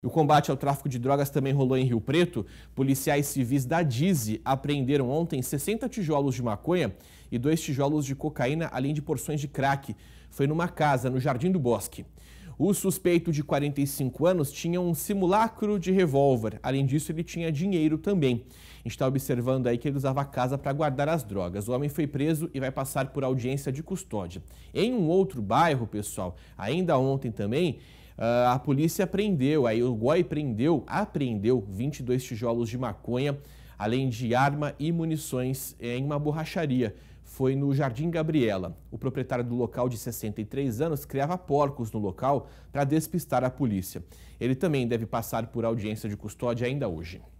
O combate ao tráfico de drogas também rolou em Rio Preto. Policiais civis da Dize apreenderam ontem 60 tijolos de maconha e dois tijolos de cocaína, além de porções de crack. Foi numa casa, no Jardim do Bosque. O suspeito de 45 anos tinha um simulacro de revólver. Além disso, ele tinha dinheiro também. A gente está observando aí que ele usava a casa para guardar as drogas. O homem foi preso e vai passar por audiência de custódia. Em um outro bairro, pessoal, ainda ontem também, Uh, a polícia prendeu, o Goi prendeu, apreendeu 22 tijolos de maconha, além de arma e munições eh, em uma borracharia. Foi no Jardim Gabriela. O proprietário do local, de 63 anos, criava porcos no local para despistar a polícia. Ele também deve passar por audiência de custódia ainda hoje.